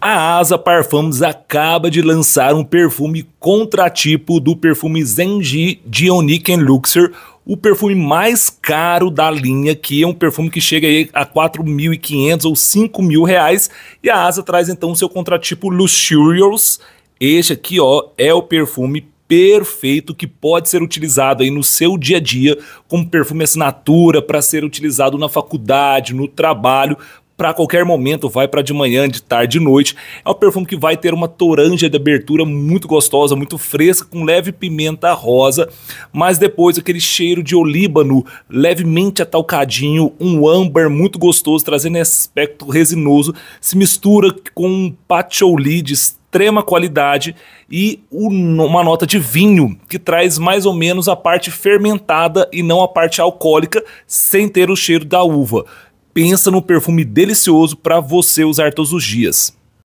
A Asa Parfums acaba de lançar um perfume contratipo do perfume Zenji de Oniken Luxor, o perfume mais caro da linha, que é um perfume que chega aí a 4.500 ou 5.000 reais. E a Asa traz então o seu contratipo Luxurious. Este aqui ó, é o perfume perfeito que pode ser utilizado aí no seu dia a dia como perfume assinatura para ser utilizado na faculdade, no trabalho, para qualquer momento, vai para de manhã, de tarde, de noite. É um perfume que vai ter uma toranja de abertura muito gostosa, muito fresca, com leve pimenta rosa, mas depois aquele cheiro de olíbano, levemente atalcadinho, um âmbar muito gostoso, trazendo esse aspecto resinoso, se mistura com um patchouli de extrema qualidade e uma nota de vinho que traz mais ou menos a parte fermentada e não a parte alcoólica, sem ter o cheiro da uva pensa no perfume delicioso para você usar todos os dias.